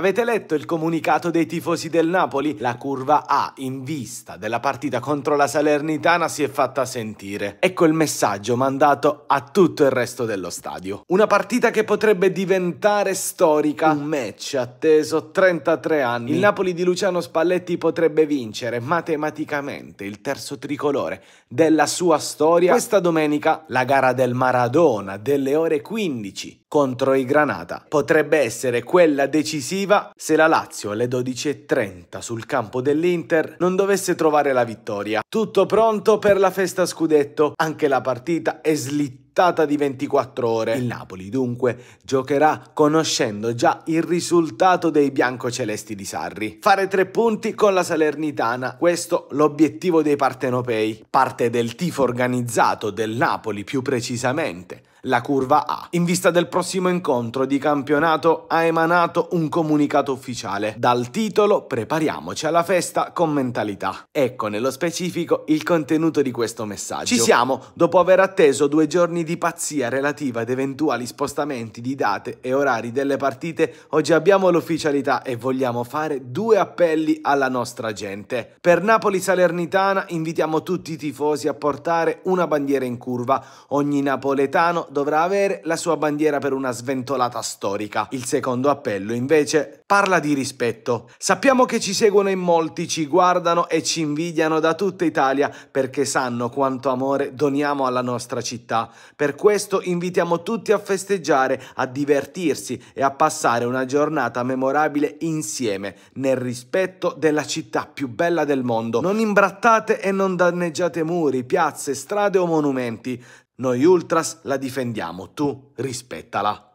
Avete letto il comunicato dei tifosi del Napoli? La curva A, in vista della partita contro la Salernitana, si è fatta sentire. Ecco il messaggio mandato a tutto il resto dello stadio. Una partita che potrebbe diventare storica. Un match atteso 33 anni. Il Napoli di Luciano Spalletti potrebbe vincere matematicamente il terzo tricolore della sua storia. Questa domenica la gara del Maradona delle ore 15 contro i Granata potrebbe essere quella decisiva positiva se la Lazio alle 12.30 sul campo dell'Inter non dovesse trovare la vittoria. Tutto pronto per la festa scudetto, anche la partita è slittata di 24 ore. Il Napoli dunque giocherà conoscendo già il risultato dei biancocelesti di Sarri. Fare tre punti con la Salernitana, questo l'obiettivo dei partenopei. Parte del tifo organizzato del Napoli più precisamente la curva A. In vista del prossimo incontro di campionato ha emanato un comunicato ufficiale dal titolo Prepariamoci alla festa con mentalità. Ecco nello specifico il contenuto di questo messaggio. Ci siamo dopo aver atteso due giorni di pazzia relativa ad eventuali spostamenti di date e orari delle partite, oggi abbiamo l'ufficialità e vogliamo fare due appelli alla nostra gente. Per Napoli Salernitana invitiamo tutti i tifosi a portare una bandiera in curva. Ogni napoletano dovrà avere la sua bandiera per una sventolata storica. Il secondo appello, invece, parla di rispetto. Sappiamo che ci seguono in molti, ci guardano e ci invidiano da tutta Italia perché sanno quanto amore doniamo alla nostra città. Per questo invitiamo tutti a festeggiare, a divertirsi e a passare una giornata memorabile insieme, nel rispetto della città più bella del mondo. Non imbrattate e non danneggiate muri, piazze, strade o monumenti. Noi ultras la difendiamo, tu rispettala.